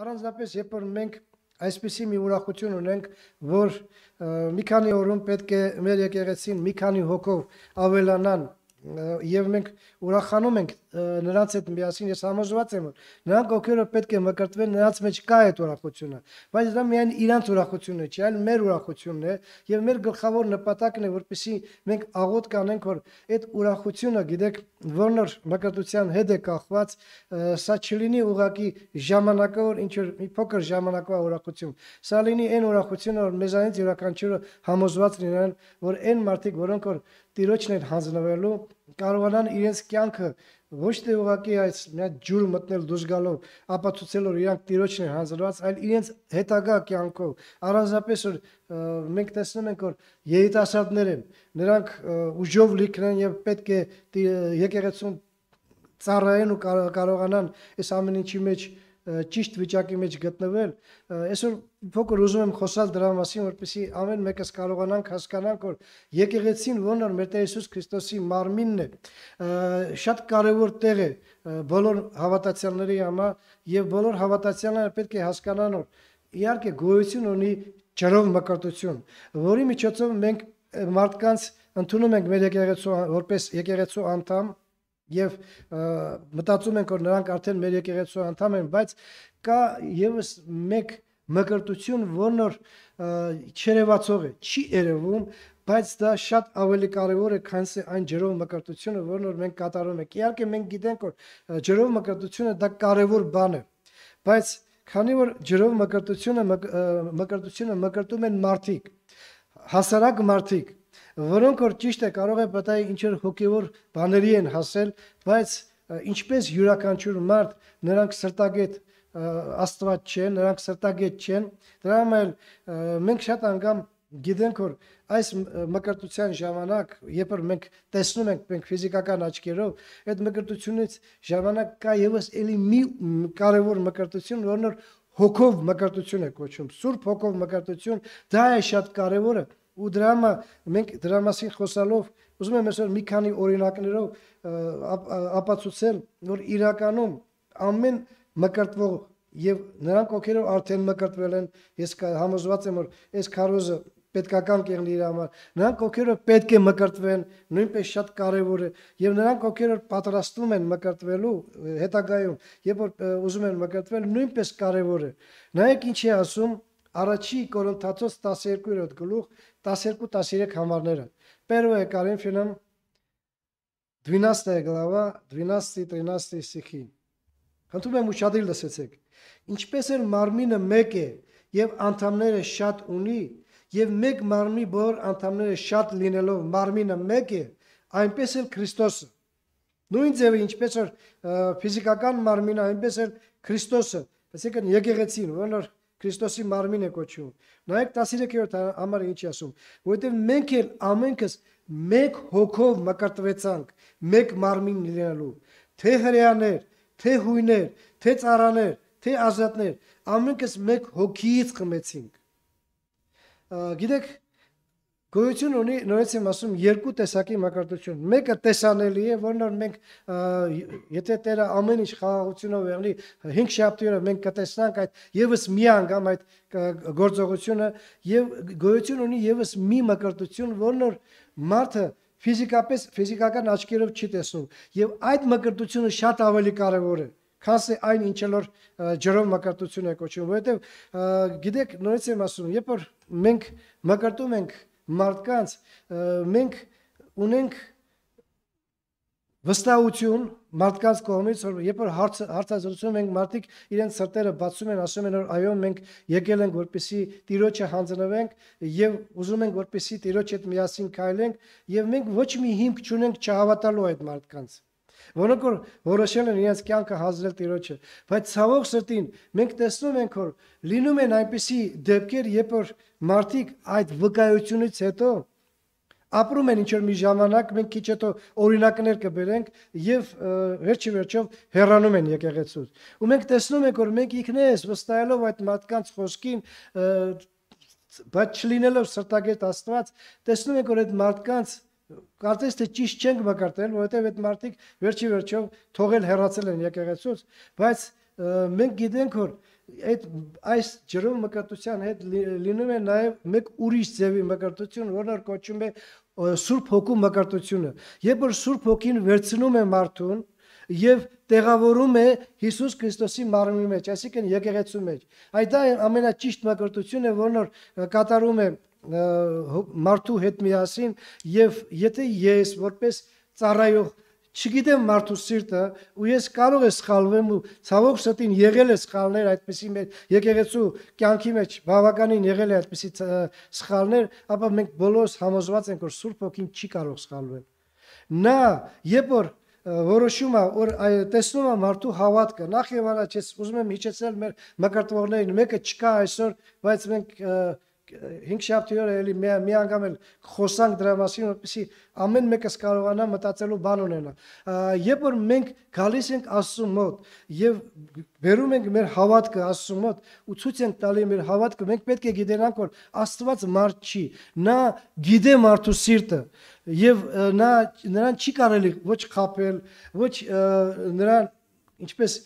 Առանձնապես, երբ որ մենք այսպիսի մի ուրախություն ունենք, որ մի քանի օրում պետք է մեր եկեղեցին մի քանի հոգով ավելանան եւ մենք ուրախանում ենք նրանց հետ միասին ես համոզված եմ որ նրանք ովքեր պետք է մկրտվեն նրանց մեջ կա այդ ուրախությունը բայց դա միայն իրանց ուրախությունը չի այլ մեր ուրախությունն է եւ մեր գլխավոր նպատակն է որպեսզի մենք աղոտ կանենք որ այդ ուրախությունը գիտեք որնոր մկրտության հետ է կախված սա չլինի ուղակի ժամանակավոր ինչ որ մի փոքր ժամանակվա ուրախություն սա լինի այն ուրախությունը որ մեզանից յուրաքանչյուրը համոզված լինեն որ այն մարդիկ որոնք որ տիրոջն են հանձնվելու, կարողանան իրենց կյանքը ոչ թե ուղղակի այս միայն ջուր մտնել դուրս գալով, ապա ցույցելով իրանք տիրոջն են հանձնված, այլ իրենց հետագա կյանքով։ Առանձնապես որ մենք տեսնում ենք, որ երիտասարդներ են, նրանք ուժով լիքն են եւ պետք է եկեղեցուն ծառայեն ու կարողանան այս ամեն ինչի մեջ մեջ ճիշտ վիճակի մեջ գտնվել։ Այսօր փոքր ուզում եմ խոսալ դրա մասին, որպեսզի ամեն մեկս կարողանանք հասկանանք, որ եկեղեցին ոնոր մեր Տեր Հիսուս Քրիստոսի մարմինն է։ Շատ կարևոր տեղ է բոլոր հավատացյալների համար եւ բոլոր հավատացյալները պետք է հասկանան, որ իհարկե գոյություն ունի ջրով մկրտություն, որի միջոցով մենք մարդկանց ընդունում ենք մեր եկեղեցու որպես եկեղեցու անդամ, եկեղեցու Եվ մտածում ենք, որ նրանք արդեն մեր եկեղեցու անդամ են, բայց կա եւս մեկ մկրտություն, որն որ չերևացող է, չի երևում, բայց դա շատ ավելի կարևոր է, քան այն ջրով մկրտությունը, որն որ մենք կատարում ենք։ Իհարկե մենք գիտենք, որ ջրով մկրտությունը դա կարևոր բան է, բայց քանի որ ջրով մկրտությունը մկրտությունը մկրտում են մարդիկ, հասարակ մարդիկ, որոնք որ ճիշտ է կարող է պատահի ինչ որ հոգևոր բաների են հասել, բայց ինչպես յուրաքանչյուր մարդ նրանք սրտագետ աստված չեն, նրանք սրտագետ չեն, դրա համար մենք շատ անգամ գիտենք որ այս մկրտության ժամանակ երբ որ մենք տեսնում ենք մենք ֆիզիկական աչքերով այդ մկրտությունից ժամանակ կա եւս էլի մի կարևոր մկրտություն որն որ հոգով մկրտություն է կոչվում սուրբ հոգով մկրտություն դա է շատ կարևորը որ ու դրա մենք դրա մասին խոսալով ուզում եմ այսօր մի քանի օրինակներով ապացուցել, որ իրականում ամեն մկրտվող եւ նրանք ովքեր արդեն մկրտվել են, ես համոզված եմ, որ այս քարոզը պետքական կեղնի իր համար։ Նրանք ովքեր պետք է մկրտվեն, նույնպես շատ կարևոր է, եւ նրանք ովքեր պատրաստվում են մկրտվելու հետագայում, երբ որ ուզում են մկրտվել, նույնպես կարևոր է։ Նայեք ինչի ասում Առաջի Կորինթացոց 12-րդ գլուխ 12-13 համարները։ Первое Коринфянам 12 глава 12-13 стихи։ Խնդրում եմ ուշադրի լսեցեք։ Ինչպես էլ մարմինը մեկ է եւ անդամները շատ ունի, եւ մեկ մարմնի բոլոր անդամները շատ լինելով մարմինը մեկ է, այնպես էլ Քրիստոսը։ Նույն ձևը ինչպես որ ֆիզիկական մարմինը, այնպես էլ Քրիստոսը, այսինքն եկեղեցին, որ Քրիստոսի մարմին է կոչվում։ Նայեք 13-րդ համարը ինչի ասում, որովհետև մենք էլ ամենքս մեկ հոգով մկրտվեցանք, մեկ մարմին լինելու, թե հрьяաներ, թե հույներ, թե цаրաներ, թե ազատներ, ամենքս մեկ հոգիից կմեցինք։ Գիտեք, գոյություն ունի նորից եմ ասում երկու տեսակի մակարդություն։ Մեկը տեսանելի է, որն որ մենք եթե Տերը ամեն ինչ խաղաղությունով եղնի 5 շաբթի օրը մենք կտեսնանք այդ եւս մի անգամ այդ գործողությունը եւ գոյություն ունի եւս մի մակարդություն, որն որ մարդը ֆիզիկապես ֆիզիկական աչքերով չի տեսնում եւ այդ մակարդությունը շատ ավելի կարեւոր է քանսի այն ինչը որ ջրով մակարդություն է կոչվում, որովհետեւ գիտեք նորից եմ ասում, երբ որ մենք մակարդում ենք մարդկանց մենք ունենք վստահություն մարդկանց կողմից որ երբ որ հարց հարցազրույցում ենք մարդիկ իրենց սրտերը բացում են ասում են որ այո մենք եկել ենք որպեսի տիրոջը հանձնվենք եւ ուզում ենք որպեսի տիրոջ հետ միասին քայլենք եւ մենք ոչ մի հիմք չունենք չհավատալու այդ մարդկանց Որոնք որ որոշել են իրենց կյանքը հանձնել Տիրոջը, բայց ցավոք սրտին մենք տեսնում ենք, որ լինում են այնպիսի դեպքեր, երբ որ մարդիկ այդ վկայությունից հետո ապրում են ինչ որ մի ժամանակ, մենք քիչ հետո օրինակներ կբերենք եւ վերջի վերջով հեռանում են եկեղեցուց։ Ու մենք տեսնում ենք, որ մենք ինքներս վստահելով այդ մարդկանց խոսքին բայց չլինելով սրտագետ Աստված, տեսնում ենք, որ այդ մարդկանց կարծես թե ճիշտ չենք մկրտել, որովհետև այդ մարդիկ վերջի վերջով թողել հեռացել են եկեղեցուց, բայց մենք գիտենք, որ այդ այս ջրում մկրտության հետ լինում է նաև մեկ ուրիշ ձևի մկրտություն, որը կոչվում է Սուրբ Հոգու մկրտությունը։ Երբ որ Սուրբ Հոգին վերցնում է մարդուն, եւ տեղավորում է Հիսուս Քրիստոսի մարմնի մեջ, այսինքն եկեղեցու մեջ։ Այդ այն ամենաճիշտ մակրտությունն է, որն որ կատարում է մարդու հետ միասին եւ եթե ես որպես ծառայող չգիտեմ մարդու սիրտը ու ես կարող եմ սխալվեմ ու ցավոք ստին եղել է սխալներ այդպեսի մեր եկեղեցու կյանքի մեջ բավականին եղել է այդպեսի սխալներ, ապա մենք բոլորս համոզված ենք որ Սուրբ Հոգին չի կարող սխալվել։ Նա երբ որ որոշում է որ տեսնում է մարդու հավատքը նախ եւ առաջ ես ուզում եմ հիշեցնել մեր մկրտվողներին մեկը չկա այսօր բայց մենք և, հինգշաբթի օրը էլի մի, մի անգամ էլ խոսանք դրա մասին, որպեսզի ամեն մեկս կարողանա մտածելու բան ունենա։ Երբ որ մենք գալիս ենք Աստծո մոտ եւ վերում ենք մեր հավատքը Աստծո մոտ ու ցույց ենք տալի մեր հավատքը, մենք պետք է գիտենանք, որ Աստված մարդ չի, նա գիտե մարդու սիրտը եւ նա նրան չի կարելի ոչ խապել, ոչ նրան ինչպես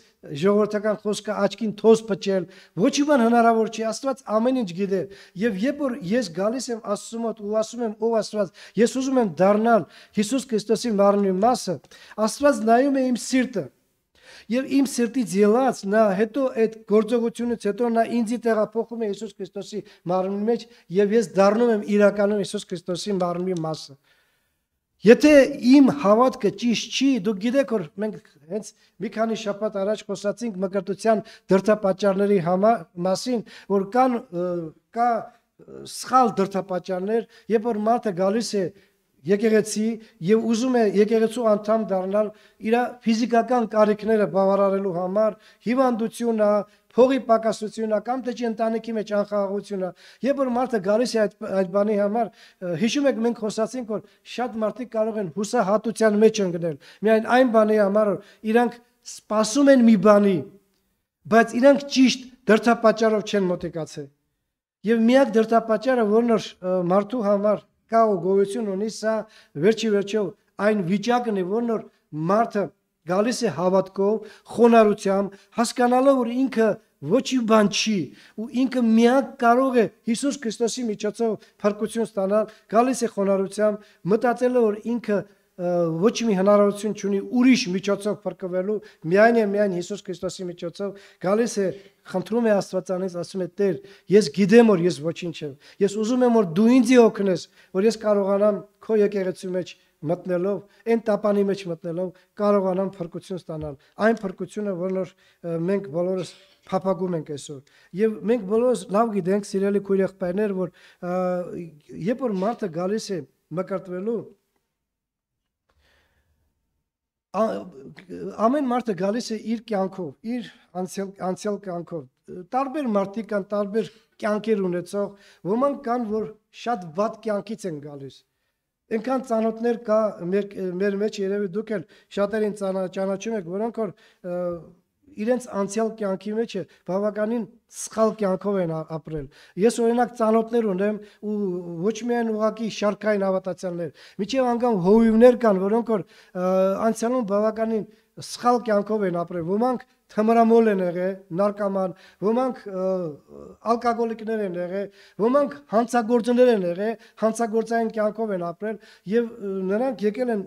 ժողովրդական խոսքը աչքին թոս փճել, ոչ մի բան հնարավոր չի, Աստված ամեն ինչ գիտեր։ Եվ երբ որ ես գալիս եմ Աստծո մոտ ու ասում եմ, ով Աստված, ես ուզում եմ դառնալ Հիսուս Քրիստոսի մարմնի մասը, Աստված նայում է իմ սիրտը։ Եվ իմ սրտից ելած նա հետո այդ գործողությունից հետո նա ինձի տեղափոխում է Հիսուս Քրիստոսի մարմնի մեջ եւ ես դառնում եմ իրականում Հիսուս Քրիստոսի մարմնի մասը։ Եթե իմ հավատքը ճիշտ չի, դուք գիտեք որ մենք հենց մի քանի շաբաթ առաջ խոսացինք մկրտության դրդապատճառների համար մասին, որ կան կա սխալ դրդապատճառներ, երբ որ մարդը գալիս է եկեղեցի եւ ուզում է եկեղեցու անդամ դառնալ իր ֆիզիկական կարիքները բավարարելու համար, հիվանդությունը, փողի պակասությունը կամ թե ընտանիքի մեջ անխաղաղությունը, երբ որ մարդը գալիս է այդ այդ բանի համար, հիշում եք մենք խոսացինք, որ շատ մարդիկ կարող են հուսահատության մեջ ընկնել, միայն այն բանի համար, որ իրանք սպասում են մի բանի, բայց իրանք ճիշտ դրթապաճարով չեն մոտիկացել։ Եվ միակ դրթապաճարը, որն որ մարդու համար կա ու գոյություն ունի սա վերջի վերջով այն վիճակն է, որ նոր մարդը գալիս է հավատքով, խոնարհությամբ, հասկանալով, որ ինքը ոչ մի բան չի ու ինքը միակ կարող է Հիսուս Քրիստոսի միջոցով փրկություն ստանալ, գալիս է խոնարհությամբ, մտածելով, որ ինքը ոչ մի հնարավորություն չունի ուրիշ միջոցով փրկվելու, միայն եւ միայն Հիսուս Քրիստոսի միջոցով գալիս է, խնդրում է Աստվածանից, ասում է Տեր, ես գիտեմ որ ես ոչինչ եմ։ Ես ուզում եմ որ դու ինձ օգնես, որ ես կարողանամ քո եկեղեցու մեջ մտնելով, այն տապանի մեջ մտնելով կարողանամ փրկություն ստանալ։ Այն փրկությունը, որը մենք բոլորս փափագում ենք այսօր։ Եվ մենք բոլորս լավ գիտենք, սիրելի քույր եղբայրներ, որ երբ որ մարդը գալիս է մկրտվելու, ամեն մարդը գալիս է իր կյանքով, իր անցյալ անցյալ կյանքով։ Տարբեր մարդիկ կան, տարբեր կյանքեր ունեցող, ոմանք կան, որ շատ ված կյանքից են գալիս։ Այնքան ծանոթներ կա մեր մեր մեջ երևի դուք էլ շատերին ճանաչում եք, որոնք որ իրենց անցյալ կյանքի մեջ բավականին սխալ կյանքով են ապրել։ Ես օրինակ ծանոթներ ունեմ ու ոչ միայն ուղակի շարքային հավատացյալներ, միջև անգամ հովիվներ կան, որոնք որ անցյալում բավականին սխալ կյանքով են ապրել։ Ոմանք թմրամոլ են եղել, նարկաման, ոմանք ալկոգոլիկներ են եղել, ոմանք հանցագործներ են եղել, հանցագործային կյանքով են ապրել եւ նրանք եկել են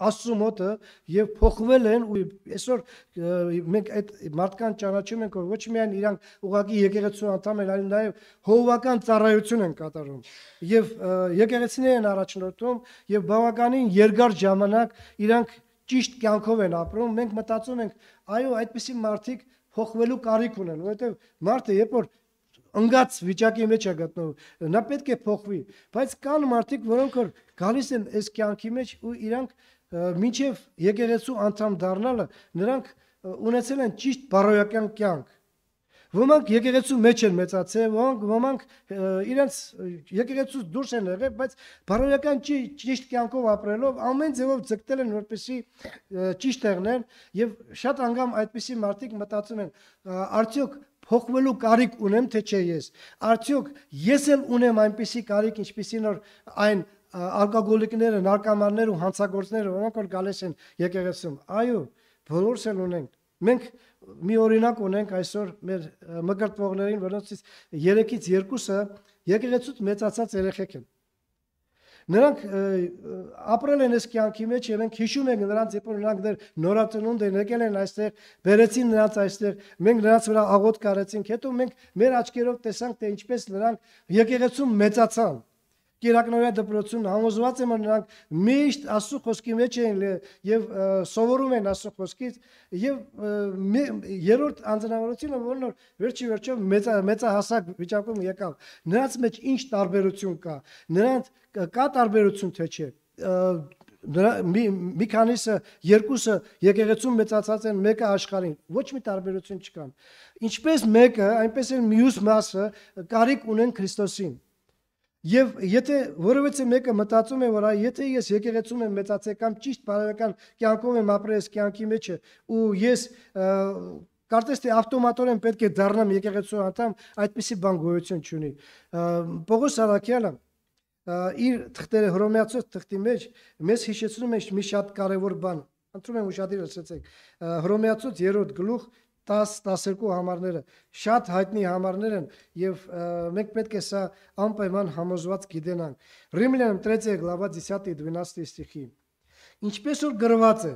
Աստծո մոտը եւ փոխվել են ու այսօր մենք այդ մարդկանց ճանաչում ենք որ ոչ միայն իրանք ուղակի եկեղեցու անդամ են, այլ նաեւ հովական ծառայություն են կատարում։ Եվ եկեղեցիներ են առաջնորդում եւ բավականին երկար ժամանակ իրանք ճիշտ կյանքով են ապրում։ Մենք մտածում ենք, այո, այդպիսի մարդիկ փոխվելու կարիք ունեն, որովհետեւ մարդը երբ որ ընկած վիճակի մեջ է գտնվում, նա պետք է փոխվի, բայց կան մարդիկ, որոնք որ գալիս են այս կյանքի մեջ ու իրանք մինչև եկեղեցու անդամ դառնալը նրանք ունեցել են ճիշտ բարոյական կյանք Ոմանք եկեղեցու մեջ են մեծացել, ոմանք ոմանք իրենց եկեղեցուց դուրս են եղել, բայց բարոյական ճիշտ կյանքով ապրելով ամեն ձևով ձգտել են որպեսի ճիշտ եղնեն եւ շատ անգամ այդպիսի մարդիկ մտածում են արդյոք փոխվելու կարիք ունեմ թե չէ ես արդյոք ես էլ ունեմ այնպիսի կարիք ինչպիսին որ այն արգագոլիկները, նարկամանները ու հանցագործները, որոնք որ գալիս են եկեղեցում։ Այո, բոլորս են ունենք։ Մենք մի օրինակ ունենք այսօր մեր մկրտվողներին, որոնցից 3-ից 2-ը եկեղեցուց մեծացած երեխեք են։ Նրանք ապրել են այս կյանքի մեջ եւ ենք հիշում ենք նրանց, երբ որ նրանք դեռ նորածնունդ են եկել են այստեղ, բերեցին նրանց այստեղ, մենք նրանց վրա աղոտ կարեցինք, հետո մենք մեր աչքերով տեսանք, թե ինչպես նրանք եկեղեցում մեծացան։ Գերակնորյա դպրոցում համոզված եմ, որ նրանք միշտ Աստծո խոսքի մեջ են եւ սովորում են Աստծո խոսքից եւ երրորդ անձնավորությունը որն որ վերջի վերջով մեծ մեծահասակ վիճակում եկավ։ Նրանց մեջ ինչ տարբերություն կա։ Նրանց կա տարբերություն թե չէ նրա մի մի քանիսը երկուսը եկեղեցում մեծացած են մեկը աշխարհին ոչ մի տարբերություն չկան ինչպես մեկը այնպես էլ մյուս մասը կարիք ունեն Քրիստոսին Եվ եթե որևէ մեկը մտածում է, որ այ եթե ես եկեղեցում եմ մեծացել կամ ճիշտ բարոյական կյանքով եմ ապրել կյանքի մեջը ու ես կարծես թե ավտոմատորեն պետք է դառնամ եկեղեցու անդամ, այդպիսի բան գոյություն չունի։ Պողոս Սարաքյանը իր թղթերը հռոմեացու թղթի մեջ մեզ հիշեցնում է մի շատ կարևոր բան։ Ընտրում եմ ուշադիր լսեցեք։ Հռոմեացուց 3-րդ գլուխ 10-12 համարները շատ հայտնի համարներ են եւ մենք պետք է սա անպայման համոզված գիտենանք։ Римлянам 3 глава 10-12 стихи։ Ինչպես որ գրված է,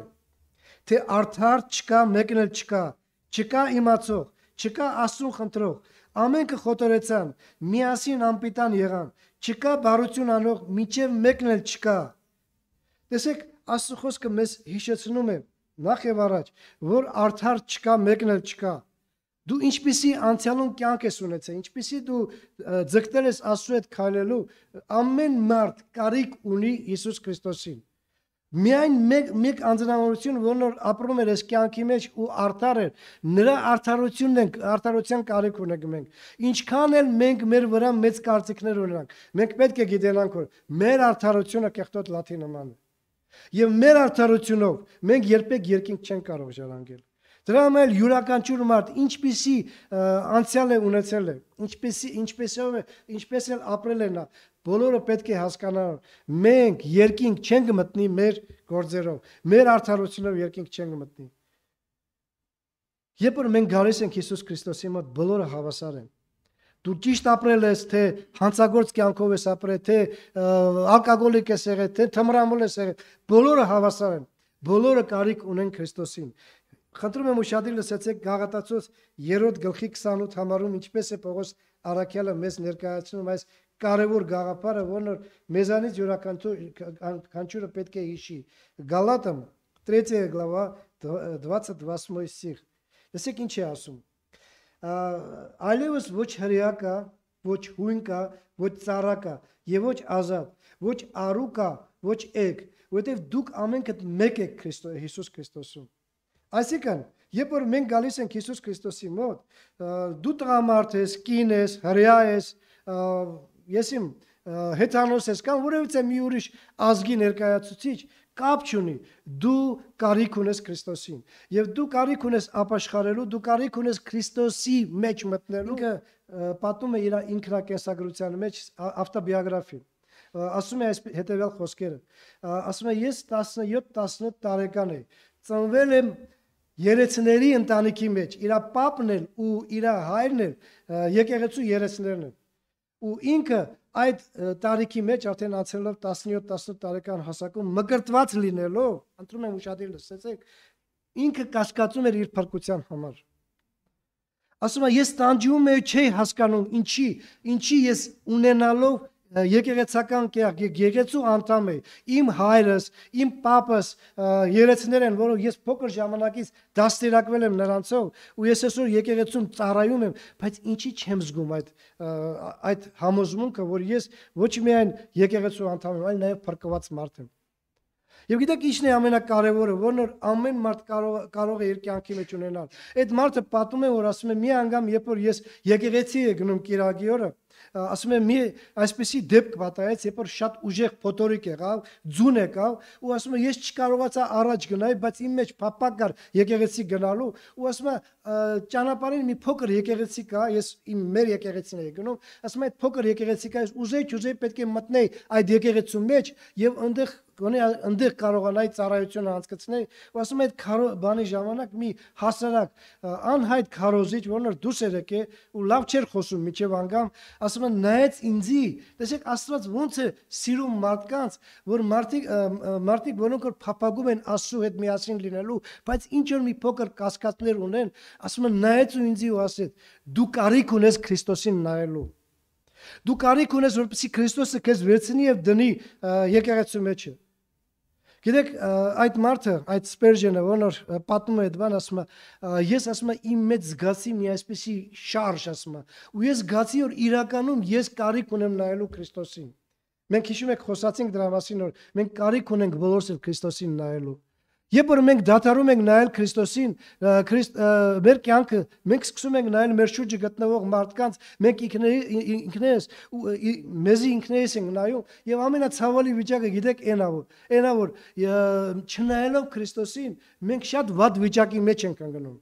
թե արդար չկա, մեկն էլ չկա, չկա իմացող, չկա աստուն խնդրող, ամենքը խոտորեցան, միասին անպիտան եղան, չկա բարություն անող, միջև մեկն էլ չկա։ Տեսեք, աստու խոսքը մեզ հիշեցնում է, նախ եւ առաջ, որ արդար չկա, մեկն էլ չկա։ Դու ինչպիսի անցյալում կյանք ես ունեցել, ինչպիսի դու ձգտել ես Աստծո հետ քայլելու, ամեն մարդ կարիք ունի Հիսուս Քրիստոսին։ Միայն մեկ մեկ անձնավորություն, որն որ ապրում էր այս կյանքի մեջ ու արդար էր, նրա արդարությունն ենք, արդարության կարիք ունենք մենք։ Ինչքան էլ մենք մեր վրա մեծ կարծիքներ ունենանք, մենք պետք է գիտենանք, որ մեր արդարությունը կեղտոտ լաթի նման է։ Եվ մեր արդարությունով մենք երբեք երկինք չենք կարող ժառանգել։ Դրա համար էլ յուրաքանչյուր մարդ ինչպիսի անցյալ է ունեցել է, ինչպիսի ինչպեսով է, ինչպես էլ ապրել է նա, բոլորը պետք է հասկանան։ Մենք երկինք չենք մտնի մեր գործերով, մեր արդարությունով երկինք չենք մտնի։ Երբ որ մենք գալիս ենք Հիսուս Քրիստոսի մոտ, բոլորը հավասար են դու ճիշտ ապրել ես, թե հանցագործ կյանքով ես ապրել, թե ալկոգոլիկ ես եղել, թե թմրամոլ ես եղել, բոլորը հավասար են։ Բոլորը կարիք ունեն Քրիստոսին։ Խնդրում եմ ուշադրի լսեցեք Գաղատացոց 3-րդ գլխի 28 համարում ինչպես է Պողոս Արաքյալը մեզ ներկայացնում այս կարևոր գաղափարը, որն որ մեզանից յուրաքանչյուրը պետք է հիշի։ Գալատам 3 глава 20-28 стих։ Լսեք ինչ է ասում այլևս ոչ հրեակա, ոչ հույնկա, ոչ ծառակա եւ ոչ ազատ, ոչ արուկա, ոչ եկ, որտեղ դուք ամենքդ մեկ եք Քրիստո Հիսուս Քրիստոսում։ Այսինքն, երբ որ մենք գալիս ենք Հիսուս Քրիստոսի մոտ, դու տղամարդ ես, կին ես, հրեա ես, ես իմ հեթանոս ես կամ որևիցե մի ուրիշ ազգի ներկայացուցիչ, կապ չունի։ Դու կարիք ունես Քրիստոսին։ Եվ դու կարիք ունես ապաշխարելու, դու կարիք ունես Քրիստոսի մեջ մտնելու։ Ինքը պատում է իր ինքնակենսագրության մեջ ավտոբիոգրաֆին։ Ասում է այս հետևյալ խոսքերը։ Ասում է ես 17-18 տարեկան եմ, ծնվել եմ երեցների ընտանիքի մեջ։ Իրա պապն էլ ու իրա հայրն էլ եկեղեցու երեցներն են ու ինքը այդ տարիքի մեջ արդեն անցելով 17-18 տարեկան հասակում մկրտված լինելով, ընտրում եմ ուշադիր լսեցեք, ինքը կասկածում էր իր փրկության համար։ Ասում է, ես տանջում եմ, չի հասկանում, ինչի, ինչի ես ունենալով եկեղեցական կերպ գեգեցու անդամ է իմ հայրս իմ papas երեցներ են որոնք ես փոքր ժամանակից դաստիարակվել եմ նրանցով ու ես այսօր եկեղեցում ծառայում եմ բայց ինչի չեմ զգում այդ այդ համոզմունքը որ ես ոչ միայն եկեղեցու անդամ եմ այլ նաև փրկված մարդ եմ Եվ գիտեք ի՞նչն է ամենակարևորը, որն որ ամեն մարդ կարող կարող է իր կյանքի մեջ ունենալ։ Այդ մարդը պատում է, որ ասում է մի անգամ, երբ որ ես եկեղեցի է գնում Կիրակի օրը, ասում եմ մի այսպեսի դեպք պատահեց, երբ որ շատ ուժեղ փոթորիկ եղավ, ձուն եկավ, ու ասում եմ ես չկարողացա առաջ գնալ, բայց իմ մեջ փապակ կար եկեղեցի գնալու, ու ասում եմ ճանապարհին մի փոքր եկեղեցի կա, ես իմ մեր եկեղեցին եմ գնում, ասում եմ այդ փոքր եկեղեցի կա, ես ուզեի, ուզեի պետք է մտնեի այդ եկեղեցու մեջ եւ այնտեղ գոնե այնտեղ կարողանայի ծառայությունը անցկացնել ու ասում այդ բանի ժամանակ մի հասարակ անհայտ քարոզիչ որն որ դուրս էր եկե ու լավ չէր խոսում միջև անգամ ասում են նայեց ինձի տեսեք աստված ոնց է սիրում մարդկանց որ մարդիկ մարդիկ որոնք որ փապագում են աստծու հետ միասին լինելու բայց ինչ որ մի փոքր կասկածներ ունեն ասում են նայեց ու ինձի ու ասեց դու կարիք ունես քրիստոսին նայելու Դու կարիք ունես, որպեսզի Քրիստոսը քեզ վերցնի եւ դնի եկեղեցու մեջը։ Գիտեք, այդ մարդը, այդ Սպերջենը, ոնց որ պատմում է այդ բան, ասում է, ես ասում եմ իմ մեջ զգացի մի այսպիսի շարժ, ասում է, ու ես զգացի, որ իրականում ես կարիք ունեմ նայելու Քրիստոսին։ Մենք հիշում ենք խոսացինք դրա մասին, որ մենք կարիք ունենք բոլորս Քրիստոսին նայելու։ Երբ որ մենք դադարում ենք նայել Քրիստոսին, Քրիստ մեր կյանքը, մենք սկսում ենք նայել մեր շուրջը գտնվող մարդկանց, մենք ինքներս մեզի ինքներս ենք նայում եւ ամենացավալի վիճակը գիտեք այնա որ, այնա որ չնայելով Քրիստոսին, մենք շատ վատ վիճակի մեջ ենք ընկնում։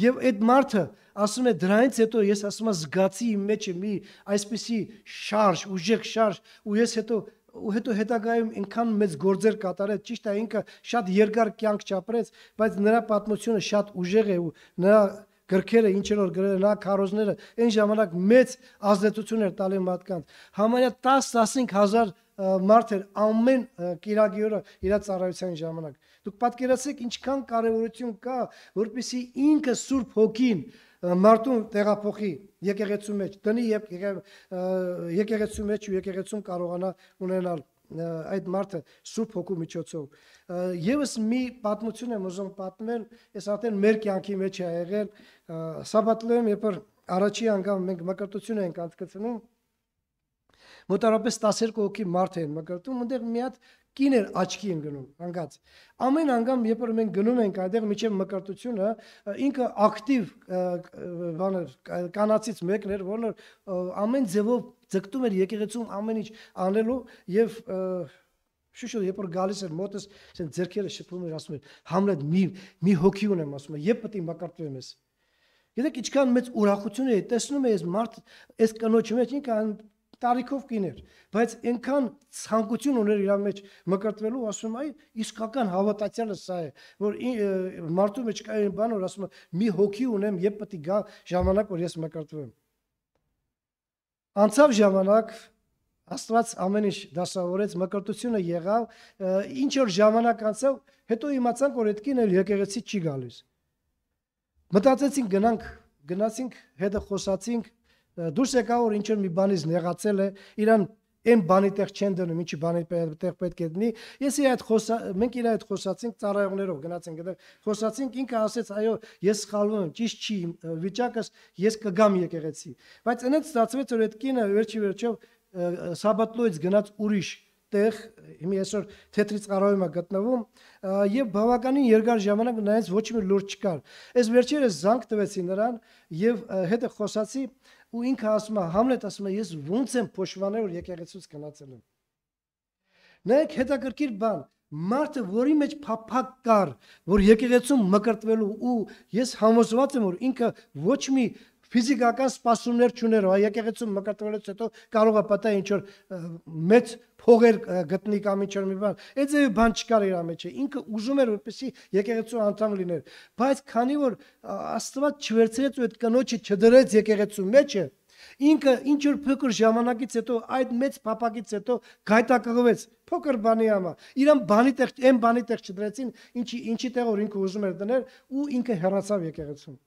Եվ այդ մարդը ասում է դրանից հետո ես ասում եմ զգացի իմ մեջը մի այսպիսի շարժ, ուժեղ շարժ, ու ես հետո ու հետո հետագայում այնքան մեծ գործեր կատարեց, ճիշտ է ինքը շատ երկար կյանք չապրեց, բայց նրա պատմությունը շատ ուժեղ է ու նրա գրքերը ինչ որ գրել նա քարոզները այն ժամանակ մեծ ազդեցություն էր տալի մարդկանց համարյա 10-15000 մարդ էր ամեն կիրակի օրը իր ծառայության ժամանակ դուք պատկերացեք ինչքան կարևորություն կա որպեսի ինքը Սուրբ Հոգին մարդուն տեղափոխի եկեղեցու մեջ, դնի եւ եկեղեցու մեջ ու եկեղեցում կարողանա ունենալ այդ մարդը Սուրբ Հոգու միջոցով։ Եվս մի պատմություն եմ ուզում պատմել, ես արդեն մեր կյանքի մեջ է եղել։ Սաբաթլոյում, երբ առաջի անգամ մենք մկրտություն ենք անցկացնում, մոտարապես 12 հոգի մարդ էին մկրտում, այնտեղ մի հատ կին էր աչքի ընկնում, հանգած։ Ամեն անգամ, երբ որ մենք գնում ենք այնտեղ միջև մկրտությունը, ինքը ակտիվ բանը կանացից մեկն էր, որն ամեն ձևով ձգտում էր եկեղեցում ամեն ինչ անելու եւ Շուշուր երբ որ գալիս էր մոտս, ասեն ձերքերը շփվում էր, ասում էր. Համլետ մի մի հոգի ունեմ, ասում է, երբ պետք է մակարտում ես։ Գիտեք, ինչքան մեծ ուրախություն է տեսնում ես մարդ այս կնոջ մեջ ինքը տարիքով կին էր, բայց այնքան ցանկություն ուներ իր մեջ մկրտվելու, ասում այ իսկական հավատացյալը սա է, որ մարդու մեջ կա այն բան, որ ասում է մի հոգի ունեմ, եւ պետք է գա ժամանակ, որ ես մկրտվեմ։ Անցավ ժամանակ, Աստված ամեն ինչ դասավորեց, մկրտությունը եղավ, ինչ որ ժամանակ անցավ, հետո իմացանք, որ այդ կին էլ եկեղեցի չի գալիս։ Մտածեցինք գնանք, գնացինք, հետը խոսացինք, դուրս եկա որ ինչ որ մի բանից նեղացել է իրան այն բանի տեղ չեն դնում ինչի բանի տեղ պետք է դնի ես իր այդ խոսա մենք իր այդ խոսացինք ծառայողներով գնացինք այդտեղ խոսացինք ինքը ասեց այո ես սխալվում եմ ճիշտ չի վիճակս ես կգամ եկեղեցի բայց այնպես ստացվեց որ այդ կինը վերջի վերջով սաբատլոից գնաց ուրիշ տեղ հիմա այսօր թետրից առայում է գտնվում եւ բավականին երկար ժամանակ նայած ոչ մի լուր չկար։ Այս վերջերս զանգ տվեցի նրան եւ հետը խոսացի ու ինքը ասում է Համլետ ասում է ես ո՞նց եմ փոշմանել որ եկեղեցուց գնացել եմ։ Նայեք հետաքրքիր բան, մարդը, որի մեջ փափակ կար, որ եկեղեցում մկրտվելու ու ես համոզված եմ, որ ինքը ոչ մի ֆիզիկական սպասումներ չուներով, եկեղեցում մկրտվելուց հետո կարող է պատահ ինչ որ մեծ փողեր գտնի կամ ինչ որ մի բան։ Այդ ձեւի բան չկար իր մեջ։ Ինքը ուզում էր որպեսի եկեղեցու անդամ լիներ, բայց քանի որ Աստված չվերցրեց ու այդ կնոջը չդրեց եկեղեցու մեջը, ինքը ինչ որ փոքր ժամանակից հետո այդ մեծ փապակից հետո գայտակղվեց փոքր բանի համար իրան բանի տեղ այն բանի տեղ չդրեցին ինչի ինչի տեղ որ ինքը ուզում էր դնել ու ինքը հեռացավ եկեղեցում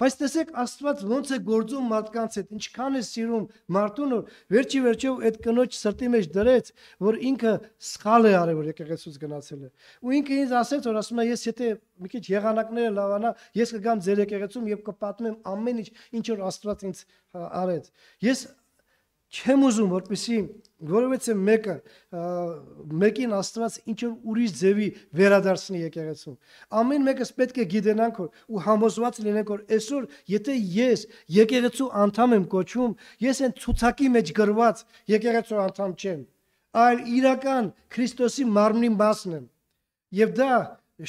Բայց տեսեք Աստված ոնց է գործում մարդկանց հետ, ինչքան է սիրում մարդուն, որ վերջի վերջով այդ կնոջ սրտի մեջ դրեց, որ ինքը սխալ է արել, որ եկեղեցուց գնացել է։ Ու ինքը ինձ ասեց, որ ասում է, ես եթե մի քիչ եղանակները լավանա, ես կգամ ձեր եկեղեցում եւ կպատմեմ ամեն ինչ, ինչ որ Աստված ինձ արեց։ Ես չեմ ուզում որպեսի որովհետեւ մեկը մեկին Աստված ինչ որ ուրիշ ձևի վերադարձնի եկեղեցուն։ Ամեն մեկս պետք է գիտենանք որ ու համոզված լինենք որ այսօր եթե ես եկեղեցու անդամ եմ կոչում, ես այն ցուցակի մեջ գրված եկեղեցու անդամ չեմ, այլ իրական Քրիստոսի մարմնի մասն եմ։ Եվ դա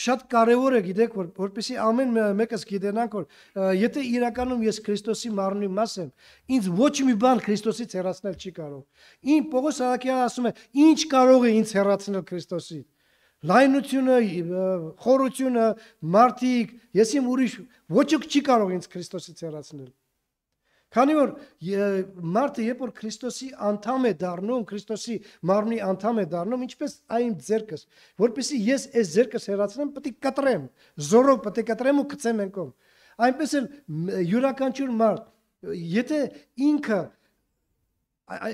շատ կարևոր է գիտեք որ որպեսի ամեն մեկս գիտենանք որ եթե իրականում ես Քրիստոսի մարմնի մաս եմ ինձ ոչ մի բան Քրիստոսից հեռացնել չի կարող ին Պողոս Արաքյանը ասում է ինչ կարող է ինձ հեռացնել Քրիստոսից լայնությունը խորությունը մարդիկ ես իմ ուրիշ ոչինչ չի կարող ինձ Քրիստոսից հեռացնել Քանի որ մարդը երբ որ Քրիստոսի անդամ է դառնում, Քրիստոսի մարմնի անդամ է դառնում, ինչպես այն ձերքս, որpիսի ես այս ձերքս հեռացնեմ, պետք է կտրեմ, զորով պետք է կտրեմ ու գցեմ ենքով։ Այնպես էլ յուրաքանչյուր մարդ, եթե ինքը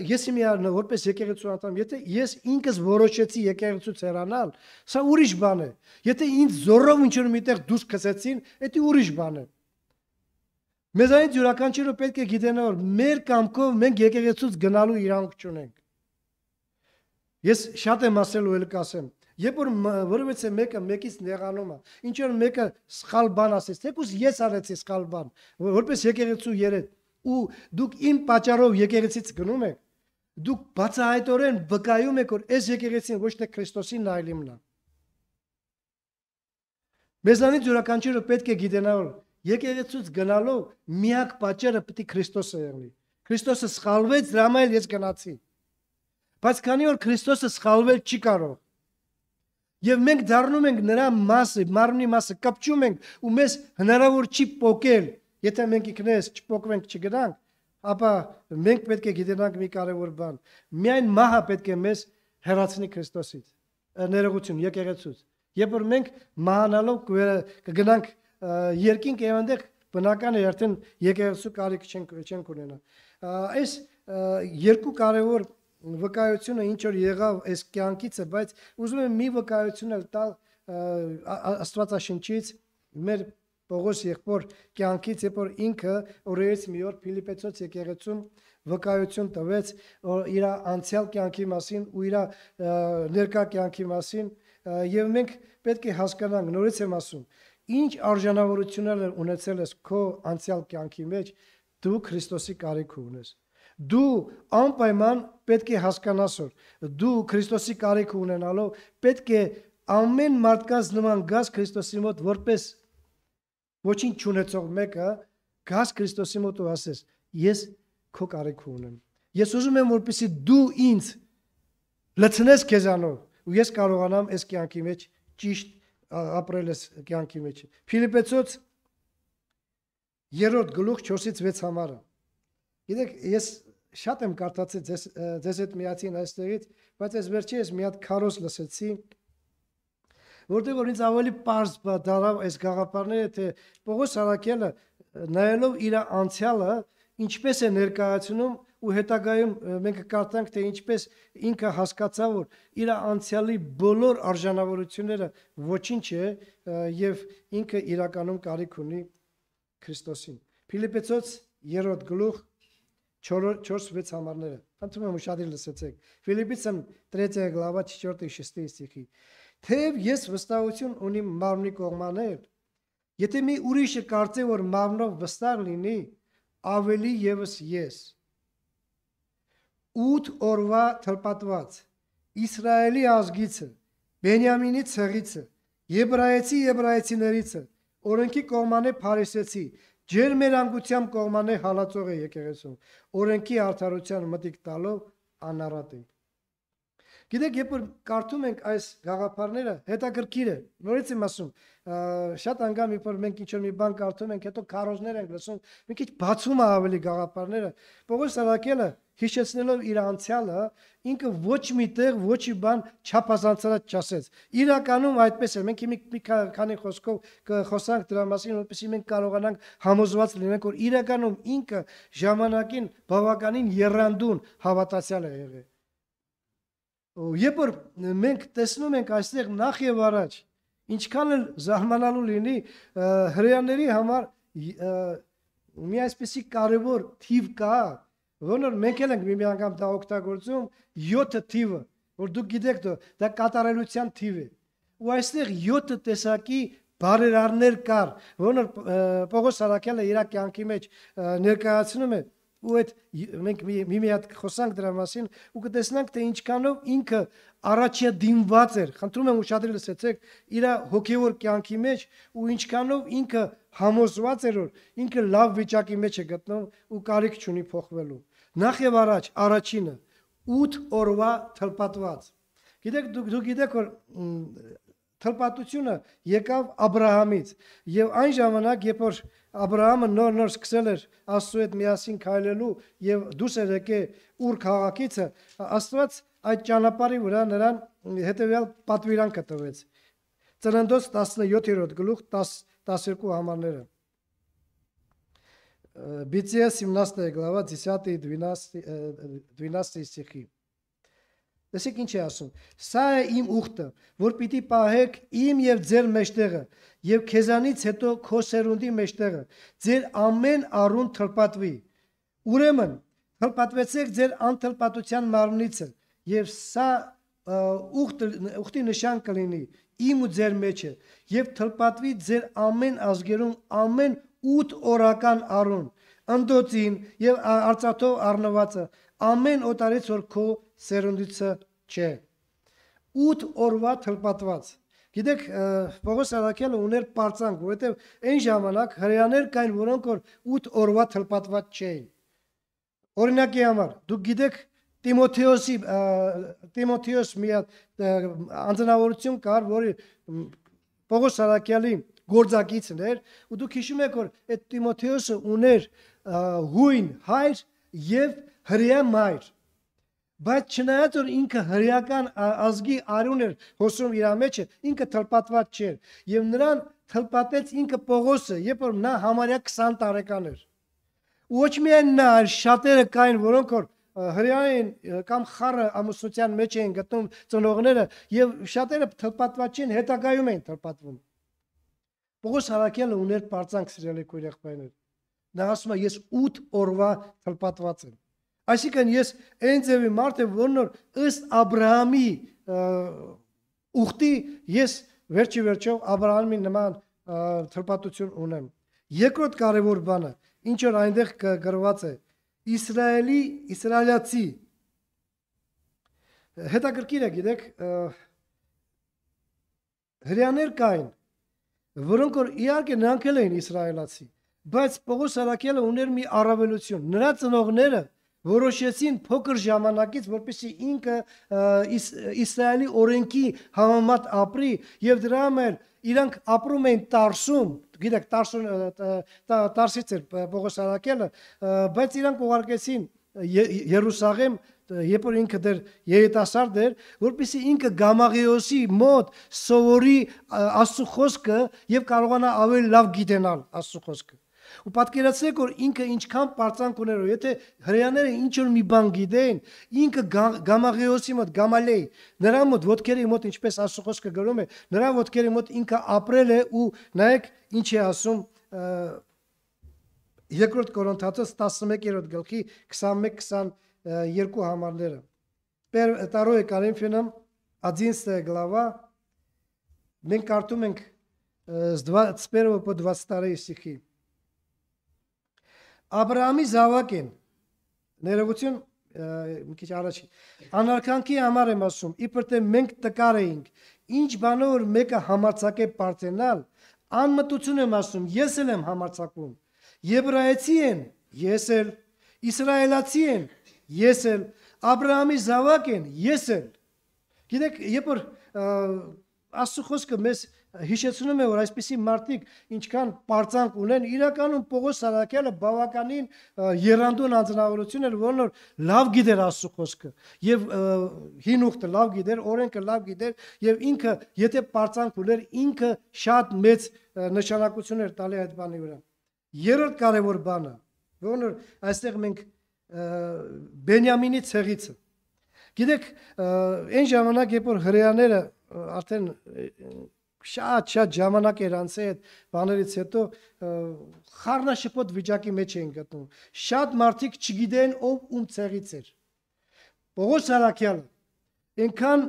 ես իմ յառնը որպես եկեղեցու անդամ, եթե ես ինքս որոշեցի եկեղեցուց հեռանալ, սա ուրիշ բան է։ Եթե ինձ զորով ինչ-որ միտեղ դուրս գցեցին, դա ուրիշ բան է։ Մեզանից յուրաքանչյուրը պետք է գիտենա, որ մեր կամքով մենք եկեղեցուց գնալու իրանք չունենք։ Ես շատ եմ ասել ու էլ կասեմ, երբ որ որևէ մեկը մեկից նեղանում է, ինչ որ մեկը սխալ բան ասեց, թեկուզ ես արեցի սխալ բան, որպես եկեղեցու երեդ, ու դուք իմ պատճառով եկեղեցից գնում եք, դուք բացահայտորեն վկայում եք, որ այս եկեղեցին ոչ թե Քրիստոսին այլ իմն է։ Մեզանից յուրաքանչյուրը պետք է գիտենա, որ եկեղեցուց գնալու միակ պատճառը պիտի Քրիստոսը եղնի։ Քրիստոսը սխալվեց, դրա համար ես գնացի։ Բայց քանի որ Քրիստոսը սխալվել չի կարող, եւ մենք դառնում ենք նրա մասը, մարմնի մասը, կապճում ենք ու մեզ հնարավոր չի փոկել, եթե մենք ինքներս չփոկվենք, չգնանք, ապա մենք պետք է գիտենանք մի կարևոր բան։ Միայն մահը պետք է մեզ հեռացնի Քրիստոսից, ներողություն, եկեղեցուց։ Երբ որ մենք մահանալով կգնանք կվ երկինք եւ այնտեղ բնական է արդեն եկեղեցու կարիք չեն չենք ունենա այս երկու կարևոր վկայությունը ինչ որ եղավ այս կյանքից է բայց ուզում եմ մի վկայություն էլ տալ աստվածաշնչից մեր Պողոս եղբոր կյանքից երբ որ ինքը օրերից մի օր Ֆիլիպեցոց եկեղեցում վկայություն տվեց իր անցյալ կյանքի մասին ու իր ներկա կյանքի մասին եւ մենք պետք է հասկանանք նորից եմ ասում ինչ արժանավորություններ ունեցել ես քո անցյալ կյանքի մեջ, դու Քրիստոսի կարիք ունես։ Դու անպայման պետք է հասկանաս, որ դու Քրիստոսի կարիք ունենալով պետք է ամեն մարդկանց նման գաս Քրիստոսի մոտ որպես ոչինչ չունեցող մեկը գաս Քրիստոսի մոտ ու ասես ես քո կարիք ունեմ ես ուզում եմ որպեսի դու ինձ լցնես քեզանով ու ես կարողանամ այս կյանքի մեջ ճիշտ ապրել ես կյանքի մեջ։ Ֆիլիպեցոց 3-րդ գլուխ 4-ից 6 համարը։ Գիտեք, ես շատ եմ կարդացել ձեզ ձեզ հետ միացին այստեղից, բայց այս վերջի ես մի հատ քարոզ լսեցի, որտեղ որ ինձ ավելի པարզ դարավ այս գաղափարները, թե Պողոս Արաքելը նայելով իր անցյալը, ինչպես է ներկայացնում ու հետագայում մենք կարծանք, թե ինչպես ինքը հասկացավ, որ իր անցյալի բոլոր արժանավորությունները ոչինչ է եւ ինքը իրականում կարիք ունի Քրիստոսին։ Ֆիլիպեցոց 3-րդ գլուխ 4-6 համարները։ Ընդունում եմ ուշադրին լսեցեք։ Ֆիլիպիցն 3-րդ գլավա 4-րդ 6-րդ ստիխի։ Թեև ես վստահություն ունիմ մարմնի կողմանել, եթե մի ուրիշը կարծե որ մարմնով վստահ լինի, ավելի եւս ես, ես 8 օրվա թրպատված Իսրայելի ազգիցը Բենյամինի ցեղիցը Եբրայեցի եբրայեցիներիցը օրենքի կողմանը Փարիսեցի ջերմերանգությամբ կողմանը հալածող է եկեղեցում օրենքի արդարության մտիկ տալով անառատ ենք Գիտեք, երբ որ կարդում ենք այս գաղափարները, հետաքրքիր է։ Նորից եմ ասում, շատ անգամ երբ որ մենք ինչ-որ մի բան կարդում ենք, հետո քարոզներ ենք լսում, մի քիչ բացում է ավելի գաղափարները։ Պողոս Սարակելը հիշեցնելով իր անցյալը, ինքը ոչ միտեղ ոչ մի բան չափազանցած չասեց։ Իրականում այդպես է։ Մենք մի քանի խոսքով կխոսանք դրա մասին, որպեսզի մենք կարողանանք համոզված լինենք, որ իրականում ինքը ժամանակին բավականին երանդուն հավատացյալ է եղել։ Երբ որ մենք տեսնում ենք այստեղ նախ եւ առաջ ինչքան էլ զարմանալու լինի հрьяաների համար մի այսպեսի կարևոր թիվ կա, որն մենք էլ ենք մի, մի անգամ դա օգտագործում 7 թիվը, որ դուք գիտեք դա, դա կատարելության թիվ է։ Ու այստեղ 7 տեսակի բարերարներ կար, որոնք Պողոս Սարաքյանը իր կյանքի մեջ ներկայացնում է։ ներ ու այդ մենք մի մի, մի հատ խոսանք դրա մասին ու կտեսնանք թե ինչքանով ինքը առաջադիմված էր խնդրում եմ ուշադրի լսեցեք իր հոգևոր կյանքի մեջ ու ինչքանով ինքը համոզված էր որ ինքը լավ վիճակի մեջ է գտնվում ու կարիք չունի փոխվելու նախ եւ առաջ առաջինը 8 օրվա թլպատված գիտեք դուք դուք գիտեք որ թլպատությունը եկավ Աբ รา համից եւ այն ժամանակ երբ որ Աբ รา համը նոր-նոր սկսել էր Աստծո հետ միասին քայլելու եւ դուրս էր եկել ուր քաղաքիցը Աստված այդ ճանապարհի վրա նրան հետեւյալ պատվիրանքը տվեց Ծննդոց 17-րդ գլուխ 10 12 համարները Բիցիես 17 глава 10 12 12 стихи Տեսեք ինչ է ասում. Սա է իմ ուխտը, որ պիտի պահեք իմ եւ ձեր մեջտեղը եւ քեզանից հետո քո սերունդի մեջտեղը, ձեր ամեն առուն թրպատվի։ Ուրեմն, թրպատվեցեք ձեր անթրպատության մարմնիցը եւ սա ուխտը ուխտի նշան կլինի իմ ու ձեր մեջը եւ թրպատվի ձեր ամեն ազգերում ամեն 8 օրական առուն ընդոցին եւ արծաթով առնվածը ամեն օտարից որ քո սերունդիցը չէ։ 8 օրվա թլպատված։ Գիտեք, Պողոս Արաքյանը ուներ պարծանք, որովհետև այն ժամանակ հрьяաներ կային, որոնք որ 8 օրվա թլպատված չէին։ Օրինակի համար, դուք գիտեք Տիմոթեոսի Տիմոթեոս մի անձնավորություն կար, որը Պողոս Արաքյալի գործակիցն էր, ու դուք հիշում եք, որ այդ Տիմոթեոսը ուներ հույն հայր եւ հրեա մայր Բայց չնայած որ ինքը հրեական ազգի արուն էր հոսում իր մեջը, ինքը թրպատված չէր եւ նրան թրպատեց ինքը Պողոսը, երբ որ նա համարյա 20 տարեկան էր։ Ոչ միայն նա, այլ շատերը կային, որոնք որ հրեային կամ խառը ամուսնության մեջ էին գտնում ծնողները եւ շատերը թրպատված չեն, հետագայում էին թրպատվում։ Պողոս Հարակյանը ուներ բարձանք սիրելի քույր եղբայրներ։ Նա ասում է, ես 8 օրվա թրպատված եմ Այսինքն ես այն ձևի մարդ եմ, որն որ ըստ Աբրահամի ուխտի ես վերջի վերջով Աբրահամի նման թրպատություն ունեմ։ Երկրորդ կարևոր բանը, ինչ որ այնտեղ գրված է, Իսրայելի իսրայելացի հետաքրքիր է, գիտեք, հрьяաներ կային, որոնք որ իհարկե նրանք էլ էին իսրայելացի, բայց Պողոս Արաքելը ուներ մի առավելություն։ Նրա ծնողները որոշեցին փոքր ժամանակից, որպեսզի ինքը իս, Իսրայելի օրենքի համեմատ ապրի եւ դրա համար իրանք ապրում էին Տարսում, գիտեք Տարսուն Տարսից էր Պողոս Արաքելը, բայց իրանք ուղարկեցին Երուսաղեմ երբ որ ինքը դեր երիտասարդ էր, որպեսզի ինքը Գամաղեոսի մոտ սովորի Աստծո խոսքը եւ կարողանա ավելի լավ գիտենալ Աստծո խոսքը։ Ու պատկերացրեք, որ ինքը ինչքան պարծանք ուներ, ու եթե հрьяաները ինչ որ մի բան գիտեին, ինքը գամաղեոսի մոտ, գամալեի, նրա մոտ ոդկերի մոտ ինչպես Աստուխոսը գրում է, նրա ոդկերի մոտ ինքը ապրել է ու նայեք ինչ է ասում երկրորդ Կորինթացոց 11-րդ գլխի 21-22 համարները։ Պեր второе Коринфянам 11 глава մենք կարդում ենք с 21 по 22 стихи Աբրահամի զավակին ներողություն մի քիչ առաջ անարքանքի համար եմ ասում, իբր թե մենք տկար էինք, ինչ բանով որ մեկը համարցակե բարձենալ, անմտություն եմ ասում, ես էլ եմ համարցակում։ Եբրայեցի են, ես էլ, իսրայելացի են, ես էլ, Աբրահամի զավակ են, ես էլ։ Գիտեք, երբ որ Աստծո խոսքը մեզ հիշեցնում է, որ այսպիսի մարդիկ ինչքան պարծանք ունեն, իրականում Պողոս Սարակյանը բավականին երանդուն անձնավորություն էր, որն որ լավ գիտեր Աստծո խոսքը եւ հին ուխտը լավ գիտեր, օրենքը լավ գիտեր եւ ինքը եթե պարծանք ուներ, ինքը շատ մեծ նշանակություն էր տալի այդ բանի վրա։ Երրորդ կարևոր բանը, որն որ այստեղ մենք Բենյամինի ցեղից Գիտեք, այն ժամանակ, երբ որ հрեաները արդեն շատ-շատ ժամանակ էր անցել այդ բաներից հետո խառնաշփոթ վիճակի մեջ էին գտնում։ Շատ մարդիկ չգիտեն ով ում ցեղից էր։ Պողոս Սարաքյանը այնքան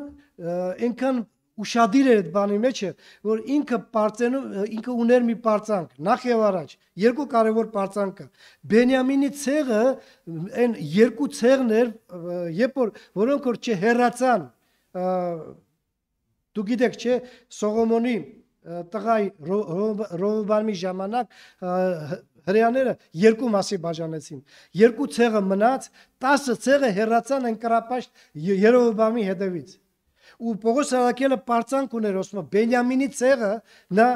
այնքան ուշադիր էր այդ բանի մեջը, որ ինքը բարձենում ինքը ուներ մի բարձանք, նախ եւ առաջ, երկու կարևոր բարձանքը։ Բենյամինի ցեղը այն երկու ցեղներ, երբ որ որոնք որ չհերացան Դու գիտեք, չէ, Սողոմոնի տղայ Ռոբալմի ժամանակ հрьяաները երկու մասի բաժանեցին։ Երկու ցեղը մնաց, 10 ցեղը հերացան ընկրապաշտ Երովբամի հետևից։ Ու Պողոս Արաքելը պարծանք ուներ ասում է Բենյամինի ցեղը նա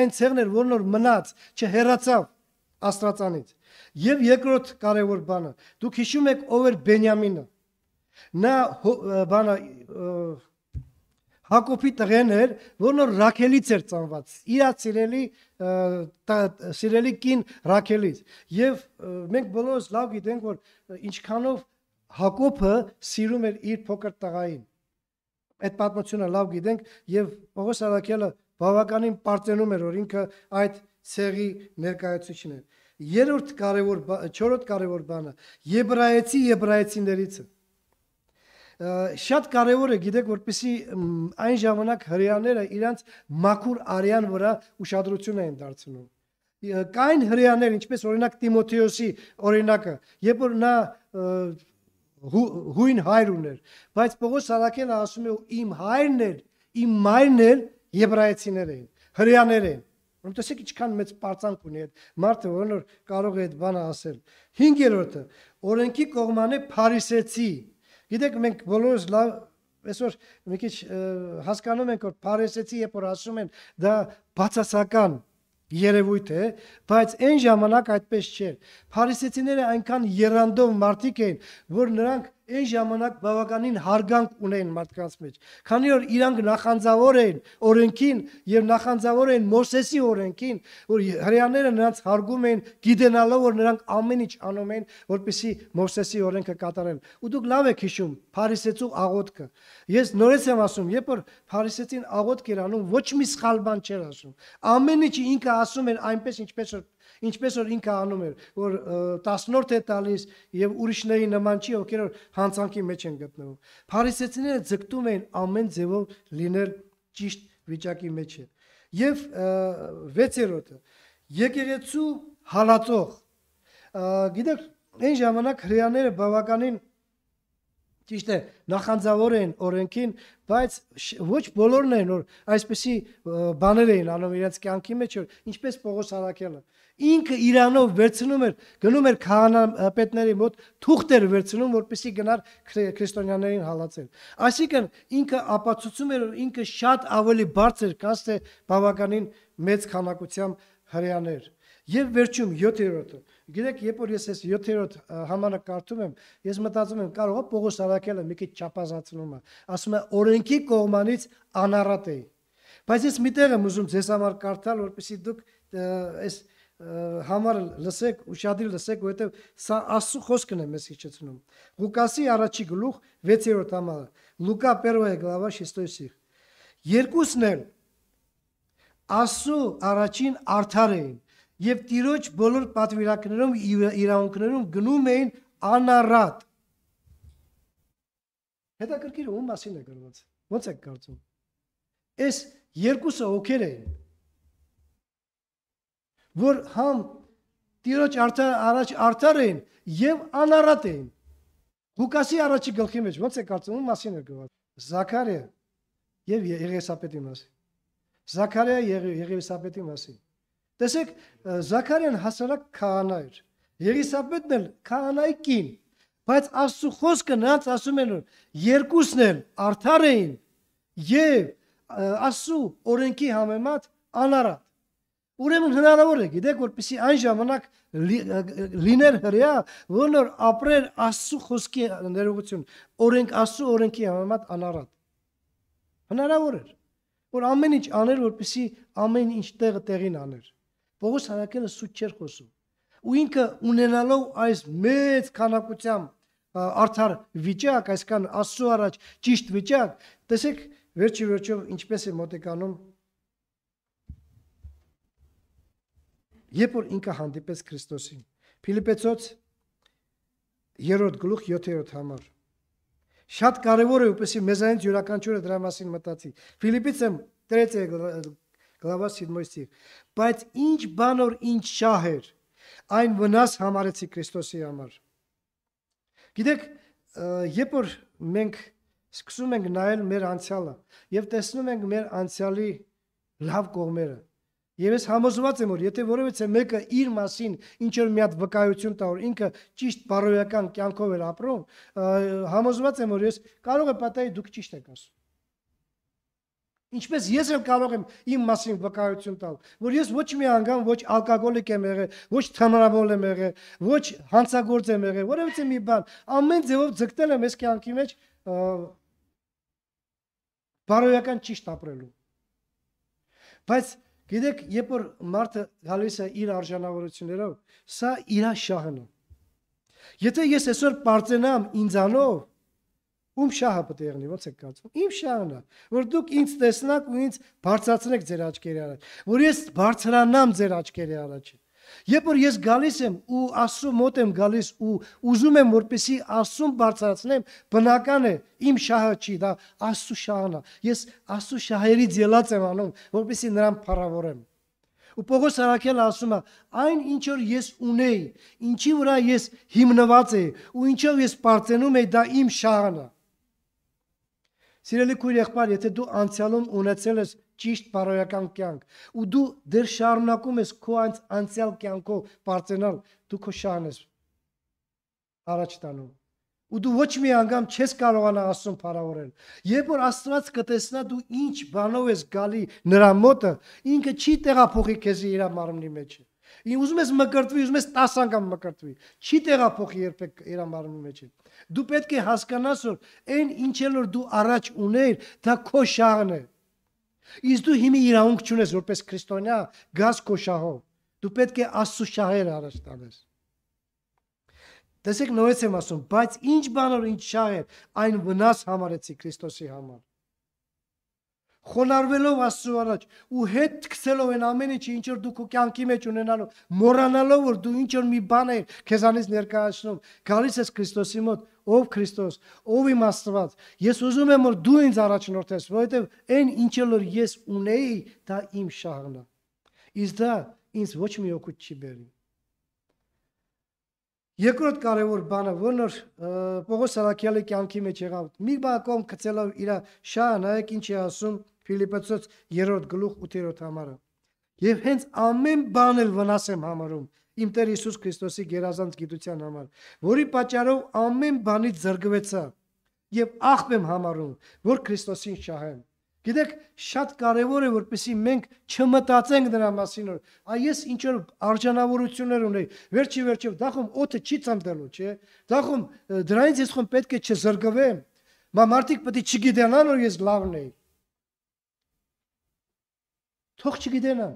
այն ցեղն էր որն որ մնաց, չհերացավ Աստրածանից։ Եվ երկրորդ կարևոր բանը, դուք հիշում եք ով էր Բենյամինը։ Նա բանը Հակոբի տղեն էր, որը Ռաքելից էր ծնված։ Իր սիրելի սիրելի կին Ռաքելից։ Եվ մենք բոլորս լավ գիտենք, որ ինչքանով Հակոբը սիրում էր իր փոքր տղային։ Այդ պատմությունը լավ գիտենք եւ Պողոս Արաքելը բավականին պարծենում էր, որ ինքը այդ ցեղի ներկայացուցիչն էր։ Երորդ կարևոր, չորրորդ կարևոր բանը՝ եբրայեցի եբրայեցիներից է։ եբրայեցի, շատ կարևոր է գիտեք որպեսի այն ժամանակ հрьяաները իրանց մաքուր արյան վրա ուշադրություն էին դարձնում կային հрьяաներ ինչպես օրինակ Տիմոթեոսի օրինակը երբ որ նա հույն հայր ուներ բայց Պողոս Սարակենը ասում է իմ հայրն էր իմ մայրն էր եբրայեցիներ էին հрьяաներ էին Ուրեմն տեսեք ինչքան մեծ պարծանք ունի այդ մարդը, որն որ կարող է այդ բանը ասել։ 5-րդը օրենքի կողմանը Փարիսեցի Գիտեք, մենք բոլորս լավ այսօր մի քիչ հասկանում ենք, որ Փարեսեցի, երբ որ ասում են, դա բացասական երևույթ է, բայց այն ժամանակ այդպես չէր։ Փարիսեցիները այնքան երանդով մարդիկ էին, որ նրանք այն ժամանակ բավականին հարգանք ունեին մարդկանց մեջ։ Քանի որ իրանք նախանձավոր էին օրենքին եւ նախանձավոր էին Մովսեսի օրենքին, որ հрьяաները նրանց հարգում էին, գիտենալով որ նրանք ամեն ինչ անում էին, որպիսի Մովսեսի օրենքը կատարեն։ Ու դուք լավ եք հիշում Փարիսեցու աղոթքը։ Ես նորից եմ ասում, երբ որ Փարիսեցին աղոթք էր անում, ոչ մի սխալ բան չէր ասում։ Ամեն ինչ ինքը ասում էր այնպես ինչպես որ ինչպես որ ինքը անում էր, որ տասնորդ է տալիս եւ ուրիշների նման չի, ովքեր որ հանցանքի մեջ են գտնվում։ Փարիսեցիները ձգտում էին ամեն ձևով լինել ճիշտ վիճակի մեջ։ Եվ վեցերորդը եկեղեցու հալածող։ Գիտեք, այն ժամանակ հрьяաները բավականին ճիշտ է, նախանձավոր են օրենքին, բայց ոչ բոլորն են որ այսպեսի բաներ էին անում իրենց կյանքի մեջ, որ ինչպես Պողոս Հարաքյանը ինքը Իրանով վերցնում էր, գնում էր քահանապետների մոտ, թուղթ էր վերցնում, որպեսզի գնար քրիստոնյաներին հալածել։ Այսինքն ինքը ապացուցում էր, որ ինքը շատ ավելի բարձր կաստ է բավականին մեծ քանակությամբ հрьяաներ։ Եվ վերջում 7-րդը Գիտեք, երբ որ ես այս 7-րդ համարը կարդում եմ, ես մտածում եմ, կարող է Պողոս Արաքելը մի քիչ չափազանցնում է։ Ասում է օրենքի կողմանից անառատ է։ Բայց ես միտեղ եմ ուզում ձեզ համար կարդալ, որպեսզի դուք այս համարը լսեք, ուշադրի լսեք, որովհետև սա Աստծո խոսքն է մեզ հիշեցնում։ Ղուկասի առաջի գլուխ 6-րդ համարը, Լուկա 1-րդ գլава 6-րդ սիղ։ Երկուսն էլ Աստծո առաջին արդար էին եւ Տիրոջ բոլոր պատվիրակներում իրավունքներում գնում էին անառատ։ Հետաքրքիր ո՞ւմ մասին է գրված։ Ո՞նց է կարծում։ Այս երկուսը ոգեր էին, որ համ Տիրոջ արդար առաջ արդար էին եւ անառատ էին։ Ղուկասի առաջի գլխի մեջ ո՞նց է կարծում ո՞ւմ մասին է գրված։ Զաքարիա եւ Եղեսապետի մասին։ Զաքարիա Եղեսապետի մասին։ Տեսեք, Զաքարյան հասարակ քահանա էր։ Երիսապետն էլ քահանայի կին, բայց Աստծո խոսքը նրանց ասում էր, որ երկուսն էլ արդար էին եւ Աստծո օրենքի համեմատ անարատ։ Ուրեմն հնարավոր է, գիտեք, որպեսի այն ժամանակ լիներ հրեա, որն որ ապրեր Աստծո խոսքի ներողություն, օրենք Աստծո օրենքի համեմատ անարատ։ Հնարավոր էր, որ ամեն ինչ աներ, որպեսի ամեն ինչ տեղը տեղին աներ։ Պողոս հարակելը սուտ չէր խոսում։ Ու ինքը ունենալով այս մեծ քանակությամբ արդար վիճակ, այսքան Աստծո առաջ ճիշտ վիճակ, տեսեք, վերջի վերջով ինչպես է մոտեկանում երբ որ ինքը հանդիպեց Քրիստոսին։ Ֆիլիպեցոց 3-րդ գլուխ 7-րդ համար։ Շատ կարևոր է, որպեսզի մեզանից յուրաքանչյուրը դրա մասին մտածի։ Ֆիլիպիցը 3 գլավա 7-րդ բայց ինչ բան որ ինչ շահ էր, այն վնաս համարեցի Քրիստոսի համար։ Գիտեք, երբ որ մենք սկսում ենք նայել մեր անցյալը եւ տեսնում ենք մեր անցյալի լավ կողմերը, Եվ ես համոզված եմ, որ եթե որևիցե մեկը իր մասին ինչ որ մի հատ վկայություն տա, որ ինքը ճիշտ բարոյական կյանքով էր ապրում, համոզված եմ, որ ես կարող եմ պատահի դուք ճիշտ եք ասում։ Ինչպես ես եմ կարող եմ իմ մասին վկայություն տալ, որ ես ոչ մի անգամ ոչ ալկոգոլիկ եմ եղել, ոչ թմրաբոլ եմ եղել, ոչ հանցագործ եմ եղել, որևիցե մի բան, ամեն ձևով ձգտել եմ ես կյանքի մեջ բարոյական ճիշտ ապրելու։ Բայց գիտեք, երբ որ մարդը գալիս է իր արժանավորություններով, սա իր շահն է։ Եթե ես այսօր բարձենամ ինձանով, Ում շահը պետք է եղնի, ո՞նց եք կարծում։ Իմ շահն է, որ դուք ինձ տեսնակ ու ինձ բարձրացնեք ձեր աչքերի առաջ, որ ես բարձրանամ ձեր աչքերի առաջ։ Երբ որ ես գալիս եմ ու Աստծո մոտ եմ գալիս ու ուզում եմ որպեսի Աստծուն բարձրացնեմ, բնական է, իմ շահը չի, դա Աստծո շահն է։ Ես Աստծո շահերից ելած եմ անում, որպեսի նրան փառավորեմ։ Ու Պողոս Արաքելը ասում է. այն ինչ որ ես ունեի, ինչի վրա ես հիմնված եի, ու ինչով ես բարձենում եի, դա իմ շահն է։ Սիրելի քույր եղբայր, եթե դու անցյալում ունեցել ես ճիշտ բարոյական կյանք ու դու դեռ շարունակում ես քո անց անցյալ կյանքով բարձրանալ, դու քո շահն ես առաջ տանում։ Ու դու ոչ մի անգամ չես կարողանա Աստծուն փառավորել։ Երբ որ Աստված կտեսնա դու ինչ բանով ես գալի նրա մոտը, ինքը չի տեղափոխի քեզ իր մարմնի մեջ։ է. Ին ուզում ես մկրտվի, ուզում ես 10 անգամ մկրտվի։ Չի տեղափոխի երբեք երամարունու մեջ։ Դու պետք է հասկանաս, որ այն ինչն որ դու առաջ ուներ, դա քո շահն է։ Իսկ դու հիմի իրավունք չունես որպես քրիստոնյա գաս քո շահով։ Դու պետք է Աստծո շահերը առաջ տանես։ Տեսեք նորից եմ ասում, բայց ինչ բան որ ինչ շահ էր, այն վնաս համարեցի Քրիստոսի համար խոնարհվելով Աստծո առաջ ու հետ գցելով այն ամենը, չի ինչ որ դու քո կյանքի մեջ ունենալով, մոռանալով որ դու ինչ որ մի բան է քեզանից ներկայացնում, գալիս ես Քրիստոսի մոտ, ով Քրիստոս, ով իմ Աստված։ Ես ուզում եմ որ դու ինձ առաջնորդես, որովհետև այն ինչը որ ես ունեի, դա իմ շահն է։ Իսկ դա ինձ ոչ մի օգուտ չի բերում։ Երկրորդ կարևոր բանը, որն որ Պողոս Սարաքյալի կյանքի մեջ եղավ, մի բակում գցելով իր շահը, նայեք ինչ է ասում Ֆիլիպպեցոց 3-րդ գլուխ 8-րդ համարը։ Եվ հենց ամեն բան էլ վնաս եմ համարում իմ Տեր Հիսուս Քրիստոսի գերազանց գիտության համար, որի պատճառով ամեն բանից զրկվեցա եւ աղբ եմ համարում, որ Քրիստոսին շահեմ։ Գիտեք, շատ կարևոր է որպեսզի մենք չմտածենք դրա մասին, որ այ ես ինչ որ արժանավորություններ ունեի։ Վերջի վերջով դախում օդը չի ծամտելու, չէ՞։ Դախում դրանից ես խոմ պետք է չզրկվեմ։ Մա մարդիկ պետք չգիտենան, որ ես լավն եի։ Թող չգիտենան։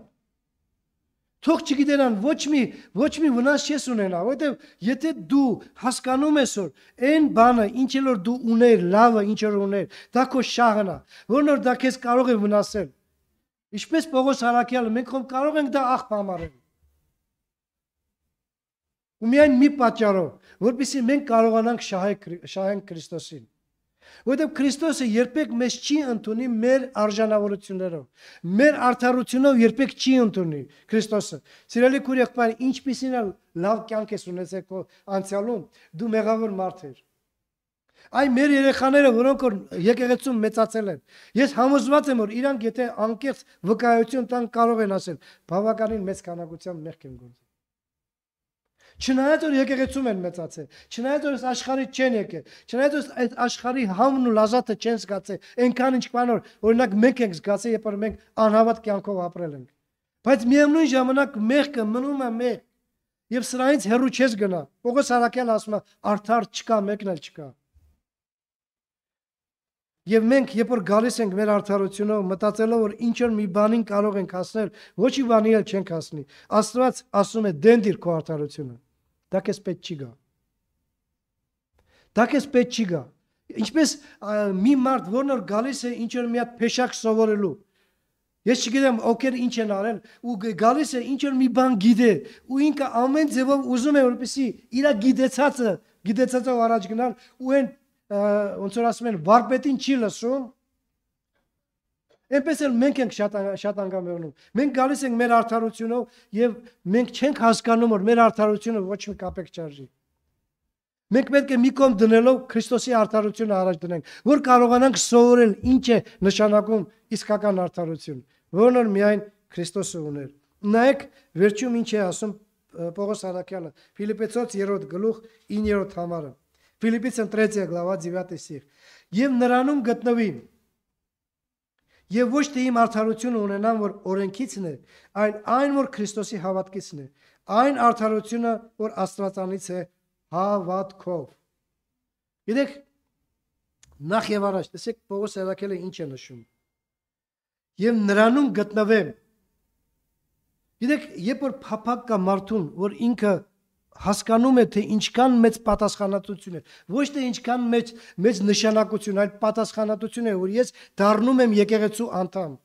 Թող չգիտենան ոչ մի ոչ մի վնաս չես ունենա, որովհետև եթե դու հասկանում ես որ այն բանը, ինչը որ դու ուներ, լավը ինչը որ ուներ, դա քո շահն է, որն որ դա քեզ կարող է վնասել։ Ինչպես Պողոս Հարաքյալը, մենք հոմ կարող ենք դա աղբ համարել։ Ու միայն մի պատճառով, որովհետև մենք կարողանանք շահել շահենք Քրիստոսին։ Որտեւ Քրիստոսը երբեք մեզ չի ընդունի մեր արժանավորություններով։ Մեր արդարությունով երբեք չի ընդունի Քրիստոսը։ Սիրելի քուրի եղբայր, ինչպիսին էլ լավ կյանք ես ունեցել քո անցյալում, դու մեղավոր մարդ ես։ Այ մեր երեխաները, որոնք որ եկեղեցում մեծացել են, ես համոզված եմ, որ իրանք եթե անկեղծ վկայություն տան կարող են ասել, բավականին մեծ քանակությամբ մեղք են գործել։ Չնայած որ եկեղեցում են մեծացել, չնայած որ այս աշխարհի չեն եկել, չնայած որ այդ աշխարհի համն ու լազատը չեն զգացել, այնքան ինչքան որ օրինակ մենք ենք զգացել, երբ որ մենք անհավատ կյանքով ապրել ենք։ Բայց միևնույն ժամանակ մեղքը մնում է մեր եւ սրանից հեռու չես գնա։ Պողոս Արաքյալը ասում է, արդար չկա, մեկն էլ չկա։ Եվ մենք երբ որ գալիս ենք մեր արդարությունով մտածելով որ ինչ որ մի բանին կարող ենք հասնել, ոչ մի բանի էլ չենք հասնի։ Աստված ասում է դեն դիր քո արդարությունը։ Դա քեզ պետք չի գա։ Դա քեզ պետք չի գա։ Ինչպես մի մարդ որն որ գալիս է ինչ որ մի հատ փեշակ սովորելու։ Ես չգիտեմ ովքեր ինչ են արել ու գալիս է ինչ որ մի բան գիտե ու ինքը ամեն ձևով ուզում է որպեսի իր գիտեցածը գիտեցածով առաջ գնալ ու այն ոնց որ ասում են վարպետին չի լսում Էնպես էլ մենք ենք շատ շատ անգամ եղնում։ Մենք գալիս ենք մեր արդարությունով եւ մենք չենք հասկանում, որ մեր արդարությունը ոչ մի կապեք չարժի։ Մենք պետք է մի կողմ դնելով Քրիստոսի արդարությունը առաջ դնենք, որ կարողանանք սովորել ինչ է նշանակում իսկական արդարություն, որն որ միայն Քրիստոսը ուներ։ Նայեք, վերջում ինչ է ասում Պողոս Արաքյանը Ֆիլիպեցոց 3-րդ գլուխ 9-րդ համարը։ Ֆիլիպեցիան 3 գլава 9 տիսիղ։ Եվ նրանում գտնվի եւ ոչ թե իմ արդարությունը ունենամ, որ օրենքիցն է, այլ այն, որ Քրիստոսի հավատքիցն է, այն արդարությունը, որ Աստվածանից է հավատքով։ Գիտեք, նախ եւ առաջ, տեսեք Պողոս երակելը ինչ է նշում։ Եվ նրանում գտնվեմ։ Գիտեք, երբ որ փափակ կա մարդուն, որ ինքը հասկանում է, թե ինչքան մեծ պատասխանատվություն է։ Ոչ թե ինչքան մեծ մեծ նշանակություն, այլ պատասխանատվություն է, որ ես դառնում եմ եկեղեցու անդամ։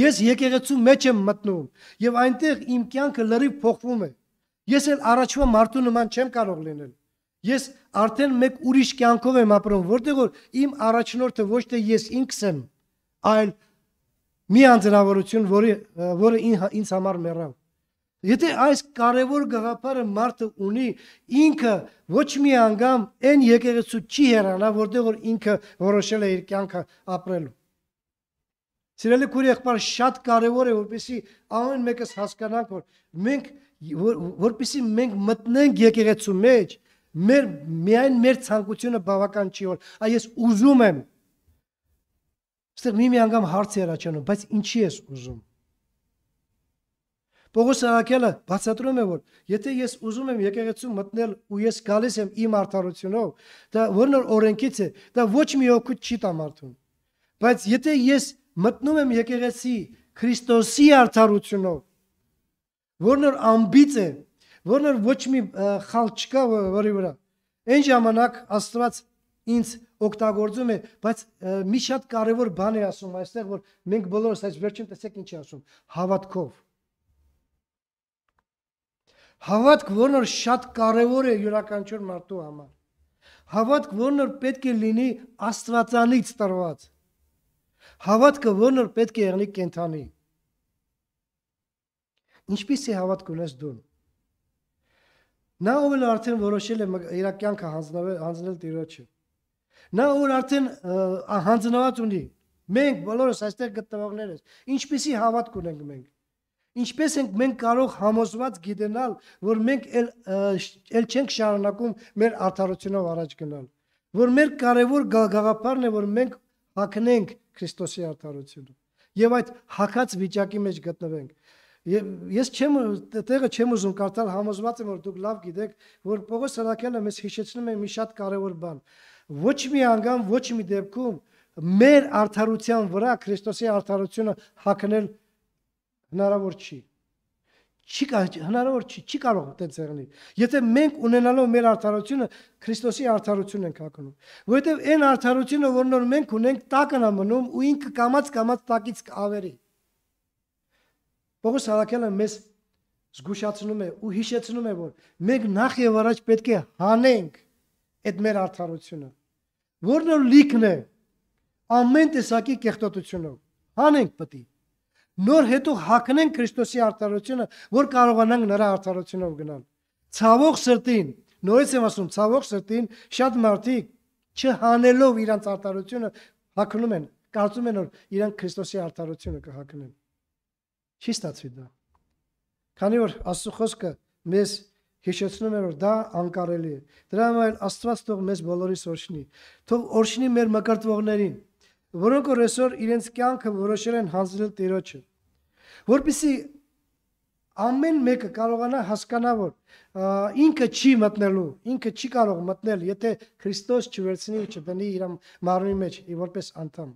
Ես եկեղեցու մեջ եմ մտնում, եւ այնտեղ իմ կյանքը լրիվ փոխվում է։ Ես էլ առաջվա մարդու նման չեմ կարող լինել։ Ես արդեն մեկ ուրիշ կյանքով եմ ապրում, որտեղ որ իմ առաջնորդը ոչ թե ես ինքս եմ, այլ մի անձնավորություն, որը որը ինձ համար մեռավ։ Եթե այս կարևոր գաղափարը մարդը ունի, ինքը ոչ մի անգամ այն եկեղեցու չի հեռանա, որտեղ որ ինքը որոշել է իր կյանքը ապրելու։ Սիրելի քուրի եղբայր, շատ կարևոր է, որպեսզի ամեն մեկս հասկանանք, որ մենք որ, որպեսզի մենք մտնենք եկեղեցու մեջ, մեր միայն մեր ցանկությունը բավական չի որ այ ես ուզում եմ Ստեղ մի մի անգամ հարց է առաջանում, բայց ինչի ես ուզում։ Պողոս Արաքելը բացատրում է, որ եթե ես ուզում եմ եկեղեցու մտնել ու ես գալիս եմ իմ արդարությունով, դա ո՞ն օրենքից է, դա ոչ մի օգուտ չի տա մարդուն։ Բայց եթե ես մտնում եմ եկեղեցի Քրիստոսի արդարությունով, ո՞ն ամբից է, ո՞ն ոչ մի խալ չկա որի վրա։ Այն ժամանակ Աստված ինձ օգտագործում է, բայց մի շատ կարևոր բան է ասում այստեղ, որ մենք բոլորս այս վերջին տեսեք ինչ է ասում, հավատքով Հավատք, որն որ շատ կարևոր է յուրաքանչյուր մարդու համար։ Հավատք, որն որ պետք է լինի Աստվածանից տրված։ Հավատքը, որն որ պետք է եղնի կենթանի։ Ինչպիսի հավատք ունես դու։ Նա ով էլ արդեն որոշել է իր կյանքը հանձնել հանձնել Տիրոջը։ Նա ով արդեն հանձնված ունի։ Մենք բոլորս այստեղ գտնվողներս ինչպիսի հավատք ունենք մենք։ Ինչպես ենք մենք կարող համոզված գիտենալ, որ մենք էլ էլ չենք շարունակում մեր արդարությունով առաջ գնալ, որ մեր կարևոր գաղափարն է, որ մենք հակնենք Քրիստոսի արդարությունը եւ այդ հակած վիճակի մեջ գտնվենք։ Եվ ես չեմ տեղը չեմ ուզում կարդալ, համոզված եմ որ դուք լավ գիտեք, որ Պողոս Սարակյանը մեզ հիշեցնում է մի շատ կարևոր բան։ Ոչ մի անգամ, ոչ մի դեպքում մեր արդարության վրա Քրիստոսի արդարությունը հակնել Հնարավոր չի։ Չի հնարավոր չի, չի կարող այդպես եղնել։ Եթե մենք ունենալով մեր արդարությունը Քրիստոսի արդարություն ենք ակնում, որովհետև այն արդարությունը, որն որ մենք ունենք, տակն է մնում ու ինքը կամած կամած տակից կավերի։ Պողոս Սարակյանը մեզ զգուշացնում է ու հիշեցնում է, որ մենք նախ եւ առաջ պետք է հանենք այդ մեր արդարությունը, որն որ լիքն է ամեն տեսակի կեղտոտությունով։ Հանենք պետք է նոր հետո հակնեն Քրիստոսի արդարությունը, որ կարողանանք նրա արդարությունով գնալ։ Ցավող սրտին, նորից եմ ասում, ցավող սրտին շատ մարդիկ չհանելով իրանց արդարությունը հակնում են, կարծում են որ իրանք Քրիստոսի արդարությունը կհակնեն։ Չի ստացվի դա։ Քանի որ Աստծո խոսքը մեզ հիշեցնում է որ դա անկարելի է։ Դրա համար Աստված թող մեզ բոլորիս օրհնի։ Թող օրհնի մեր մկրտվողներին, որոնք որ այսօր իրենց կյանքը որոշել են հանձնել Տիրոջը, որբիսի ամեն մեկը կարողանա հասկանալ որ ինքը չի մտնելու, ինքը չի կարող մտնել, եթե Քրիստոս չվերցնի ու չբնի իր մարմնի մեջ որպես անդամ։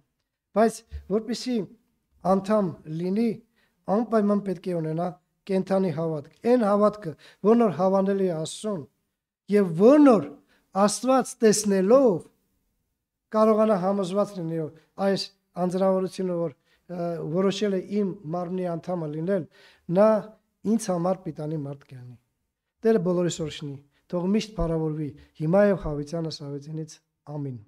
Բայց որբիսի անդամ լինի, անպայման պետք է ունենա կենթանի հավատք, այն հավատքը, որն որ հավանելի է Աստծուն, եւ որն որ Աստված տեսնելով կարողանա համոզված լինի այս անձնավորությունը որ որոշել է իմ մարմնի անդամը լինել նա ինձ համար պիտանի մարդ կանի Տերը բոլորիս օրհնի թող միշտ բարավորվի հիմա եւ հավիտյանս հավիտենից ամին